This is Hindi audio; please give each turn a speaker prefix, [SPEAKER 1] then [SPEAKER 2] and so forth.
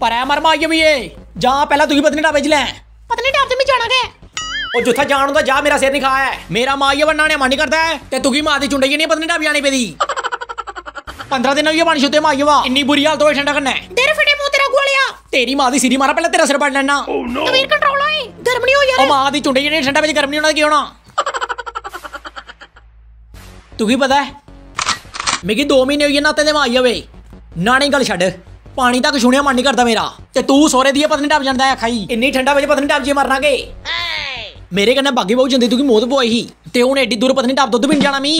[SPEAKER 1] पर है मरमा ये भी है जा पहला तुझी पत्नी ढाबे चले पत्नी ढाबे में जाना गए और जुथा जान होता जा मेरा सिर नहीं खाया है मेरा मां ये बनना मन नहीं करता है ते तुगी मां दी चुंडे नहीं पत्नी ढाबे जाने पेदी पंद्रह दिन ये पानी छुते मां ये वाह इन्नी बुरी हालत तो ठंडा करना है तेरे फटे मुंह तेरा गोलिया तेरी मां दी सिरी मारा पहले तेरा सिर पड़ लेना कबीर कंट्रोल होए गर्म नहीं हो यार ओ मां दी चुंडे जने ठंडा में गर्म नहीं होना की होना तुगी पता है मिगी दो महीने होई गए ना होवे नानी गल छड़ ਪਾਣੀ ਤੱਕ ਛੁਣਿਆ ਮਨ ਨਹੀਂ ਕਰਦਾ ਮੇਰਾ ਤੇ ਤੂੰ ਸੋਰੇ ਦੀ ਪਤਨੀ ਡੱਬ ਜਾਂਦਾ ਆ ਖਾਈ ਇੰਨੀ ਠੰਡਾ ਵਿੱਚ ਪਤਨੀ ਡੱਬ ਜੀ ਮਰਨਾਗੇ ਮੇਰੇ ਕਹਿੰਦਾ ਬਾਗੀ ਬਹੁ ਜਾਂਦੀ ਤੂੰ ਕਿ ਮੌਤ ਹੀ ਤੇ ਹੁਣ ਐਡੀ ਦੂਰ ਪਤਨੀ ਡੱਬ ਦੁੱਧ ਪੀਣ ਜਾਣਾ ਮੀ